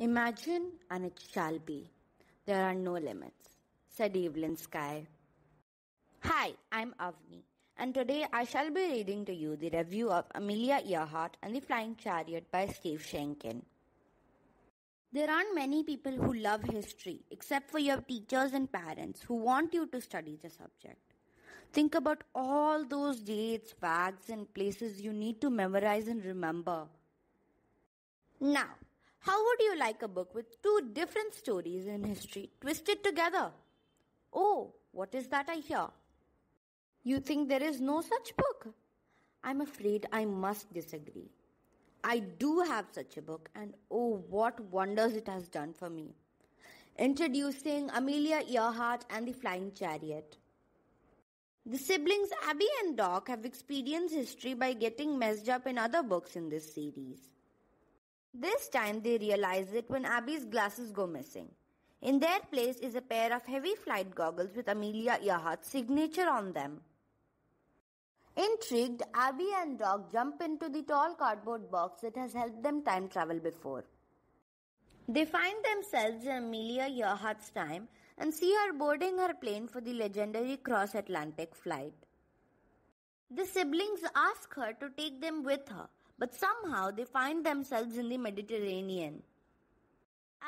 Imagine and it shall be. There are no limits, said Evelyn Sky. Hi, I'm Avni, and today I shall be reading to you the review of Amelia Earhart and the Flying Chariot by Steve Schenken. There aren't many people who love history except for your teachers and parents who want you to study the subject. Think about all those dates, facts, and places you need to memorize and remember. Now, how would you like a book with two different stories in history twisted together? Oh, what is that I hear? You think there is no such book? I'm afraid I must disagree. I do have such a book, and oh, what wonders it has done for me. Introducing Amelia Earhart and the Flying Chariot. The siblings Abby and Doc have experienced history by getting messed up in other books in this series. This time they realize it when Abby's glasses go missing. In their place is a pair of heavy flight goggles with Amelia Earhart's signature on them. Intrigued, Abby and Doc jump into the tall cardboard box that has helped them time travel before. They find themselves in Amelia Earhart's time and see her boarding her plane for the legendary cross Atlantic flight. The siblings ask her to take them with her, but somehow they find themselves in the Mediterranean.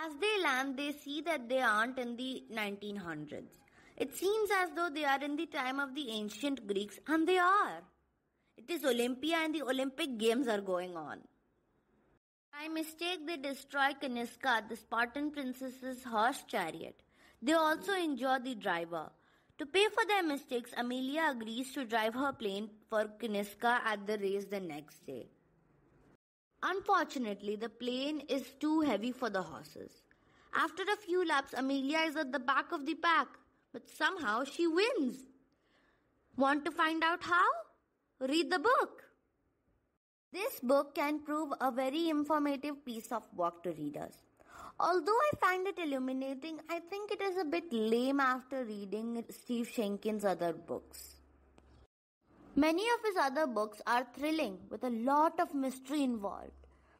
As they land, they see that they aren't in the 1900s. It seems as though they are in the time of the ancient Greeks, and they are. It is Olympia, and the Olympic Games are going on. By mistake, they destroy Kaniska, the Spartan princess's horse chariot. They also injure the driver. To pay for their mistakes, Amelia agrees to drive her plane for Kaniska at the race the next day. Unfortunately, the plane is too heavy for the horses. After a few laps, Amelia is at the back of the pack, but somehow she wins. Want to find out how? Read the book. This book can prove a very informative piece of work to readers. Although I find it illuminating, I think it is a bit lame after reading Steve Shenkin's other books. Many of his other books are thrilling with a lot of mystery involved,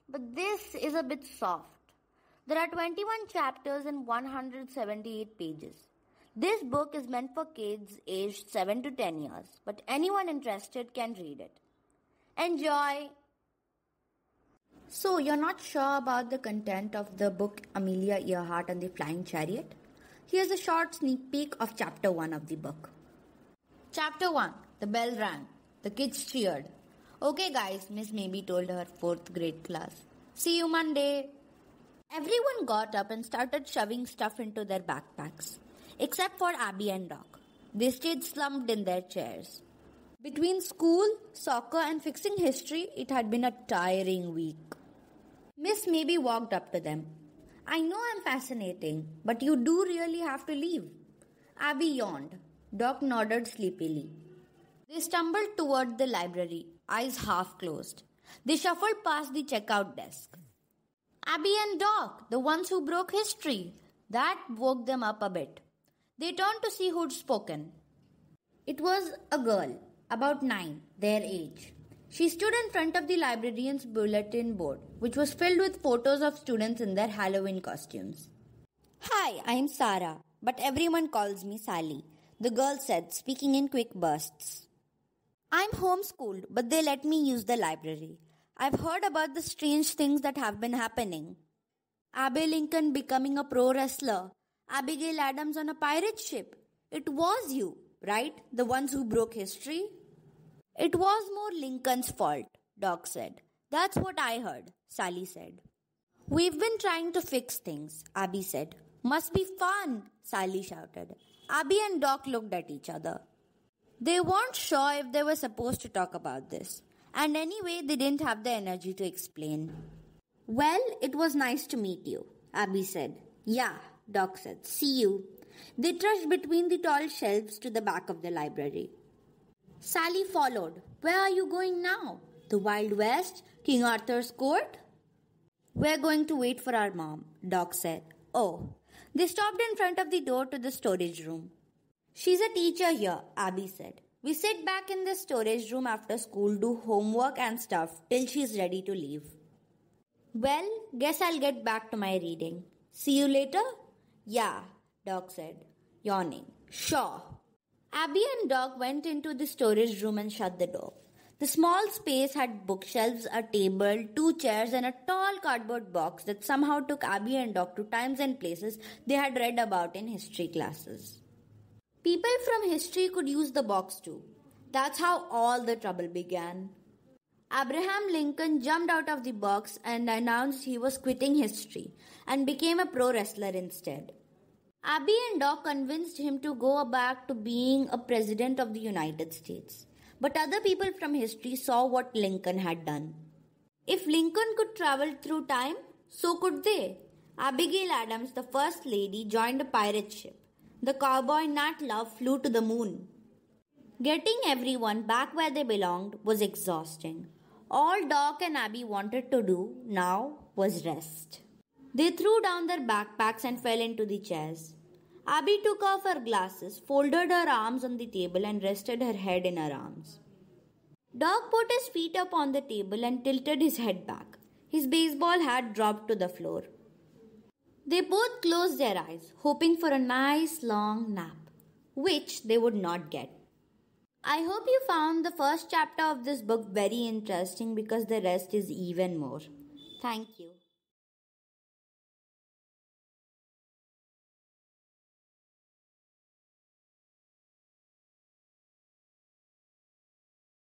but this is a bit soft. There are 21 chapters and 178 pages. This book is meant for kids aged 7 to 10 years, but anyone interested can read it. Enjoy! So, you're not sure about the content of the book Amelia Earhart and the Flying Chariot? Here's a short sneak peek of chapter 1 of the book. Chapter 1 the bell rang. The kids cheered. Okay, guys, Miss Maybe told her fourth grade class. See you Monday. Everyone got up and started shoving stuff into their backpacks, except for Abby and Doc. They stayed slumped in their chairs. Between school, soccer, and fixing history, it had been a tiring week. Miss Maybe walked up to them. I know I'm fascinating, but you do really have to leave. Abby yawned. Doc nodded sleepily. They stumbled toward the library, eyes half closed. They shuffled past the checkout desk. Abby and Doc, the ones who broke history, that woke them up a bit. They turned to see who'd spoken. It was a girl, about nine, their age. She stood in front of the librarian's bulletin board, which was filled with photos of students in their Halloween costumes. Hi, I'm Sarah, but everyone calls me Sally, the girl said, speaking in quick bursts. I'm homeschooled, but they let me use the library. I've heard about the strange things that have been happening. Abe Lincoln becoming a pro wrestler, Abigail Adams on a pirate ship. It was you, right? The ones who broke history? It was more Lincoln's fault, Doc said. That's what I heard, Sally said. We've been trying to fix things, Abby said. Must be fun, Sally shouted. Abby and Doc looked at each other. They weren't sure if they were supposed to talk about this. And anyway, they didn't have the energy to explain. Well, it was nice to meet you, Abby said. Yeah, Doc said. See you. They trudged between the tall shelves to the back of the library. Sally followed. Where are you going now? The Wild West? King Arthur's court? We're going to wait for our mom, Doc said. Oh. They stopped in front of the door to the storage room. She's a teacher here, Abby said. We sit back in the storage room after school, do homework and stuff till she's ready to leave. Well, guess I'll get back to my reading. See you later? Yeah, Doc said, yawning. Sure. Abby and Doc went into the storage room and shut the door. The small space had bookshelves, a table, two chairs, and a tall cardboard box that somehow took Abby and Doc to times and places they had read about in history classes. People from history could use the box too. That's how all the trouble began. Abraham Lincoln jumped out of the box and announced he was quitting history and became a pro wrestler instead. Abby and Doc convinced him to go back to being a president of the United States. But other people from history saw what Lincoln had done. If Lincoln could travel through time, so could they. Abigail Adams, the first lady, joined a pirate ship the cowboy Nat Love flew to the moon. Getting everyone back where they belonged was exhausting. All Doc and Abby wanted to do now was rest. They threw down their backpacks and fell into the chairs. Abby took off her glasses, folded her arms on the table, and rested her head in her arms. Doc put his feet up on the table and tilted his head back. His baseball hat dropped to the floor. They both closed their eyes, hoping for a nice long nap, which they would not get. I hope you found the first chapter of this book very interesting because the rest is even more. Thank you.